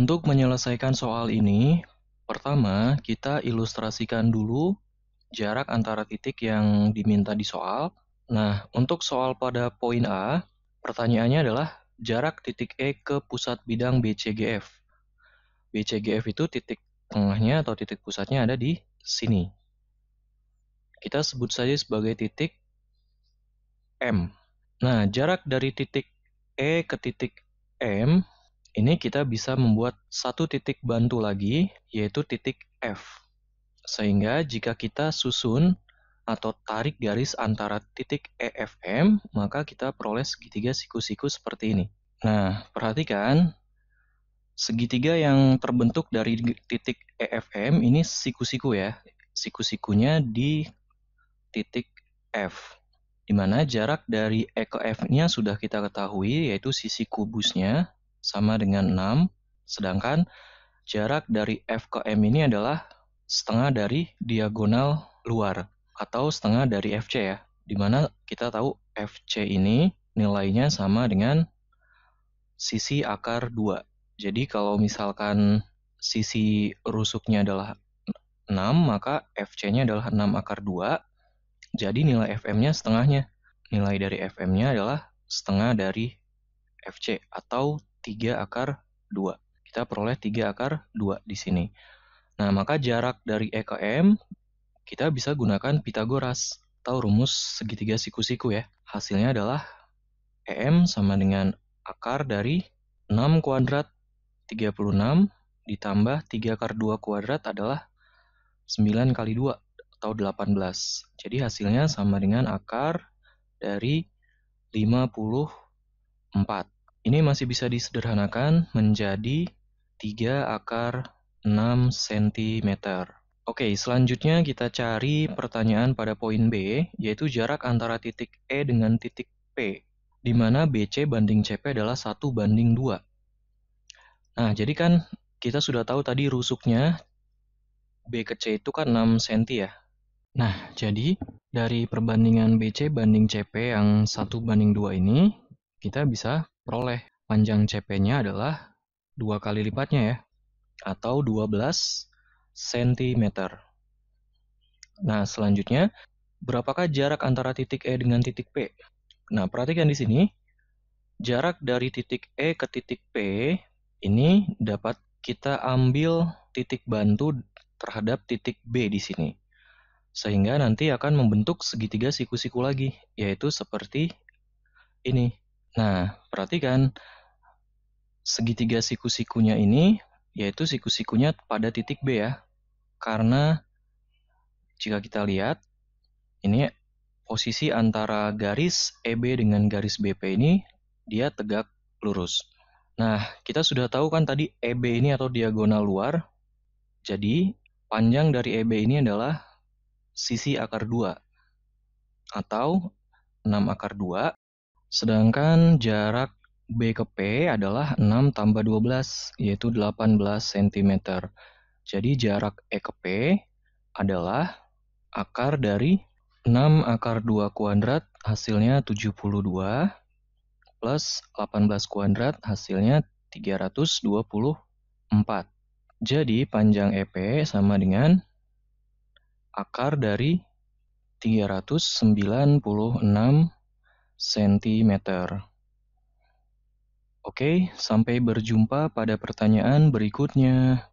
Untuk menyelesaikan soal ini, pertama kita ilustrasikan dulu jarak antara titik yang diminta di soal. Nah, untuk soal pada poin A, pertanyaannya adalah jarak titik E ke pusat bidang BCGF. BCGF itu titik tengahnya atau titik pusatnya ada di sini. Kita sebut saja sebagai titik M. Nah, jarak dari titik E ke titik M ini kita bisa membuat satu titik bantu lagi, yaitu titik F. Sehingga jika kita susun atau tarik garis antara titik EFM, maka kita peroleh segitiga siku-siku seperti ini. Nah, perhatikan, segitiga yang terbentuk dari titik EFM ini siku-siku ya. Siku-sikunya di titik F, di mana jarak dari E ke F-nya sudah kita ketahui, yaitu sisi kubusnya, sama dengan 6, sedangkan jarak dari F ke M ini adalah setengah dari diagonal luar atau setengah dari FC ya, dimana kita tahu FC ini nilainya sama dengan sisi akar 2. Jadi kalau misalkan sisi rusuknya adalah 6, maka FC-nya adalah 6 akar 2, jadi nilai FM-nya setengahnya. Nilai dari FM-nya adalah setengah dari FC atau 3 akar 2. Kita peroleh 3 akar 2 di sini. Nah, maka jarak dari E ke M kita bisa gunakan Pitagoras atau rumus segitiga siku-siku ya. Hasilnya adalah EM sama dengan akar dari 6 kuadrat 36 ditambah 3 akar 2 kuadrat adalah 9 kali 2 atau 18. Jadi hasilnya sama dengan akar dari 54. Ini masih bisa disederhanakan menjadi 3 akar 6 cm. Oke, selanjutnya kita cari pertanyaan pada poin B, yaitu jarak antara titik E dengan titik P, di mana BC banding CP adalah 1 banding 2. Nah, jadi kan kita sudah tahu tadi rusuknya B ke C itu kan 6 cm ya. Nah, jadi dari perbandingan BC banding CP yang 1 banding 2 ini, kita bisa peroleh. Panjang CP-nya adalah dua kali lipatnya ya, atau 12 cm. Nah, selanjutnya, berapakah jarak antara titik E dengan titik P? Nah, perhatikan di sini, jarak dari titik E ke titik P ini dapat kita ambil titik bantu terhadap titik B di sini. Sehingga nanti akan membentuk segitiga siku-siku lagi, yaitu seperti ini. Nah, perhatikan segitiga siku-sikunya ini yaitu siku-sikunya pada titik B ya. Karena jika kita lihat ini posisi antara garis EB dengan garis BP ini dia tegak lurus. Nah, kita sudah tahu kan tadi EB ini atau diagonal luar. Jadi, panjang dari EB ini adalah sisi akar 2 atau 6 akar 2 Sedangkan jarak B ke P adalah 6 tambah 12, yaitu 18 cm. Jadi jarak E ke P adalah akar dari 6 akar 2 kuadrat hasilnya 72 plus 18 kuadrat hasilnya 324. Jadi panjang EP sama dengan akar dari 396 sentimeter. Oke, sampai berjumpa pada pertanyaan berikutnya.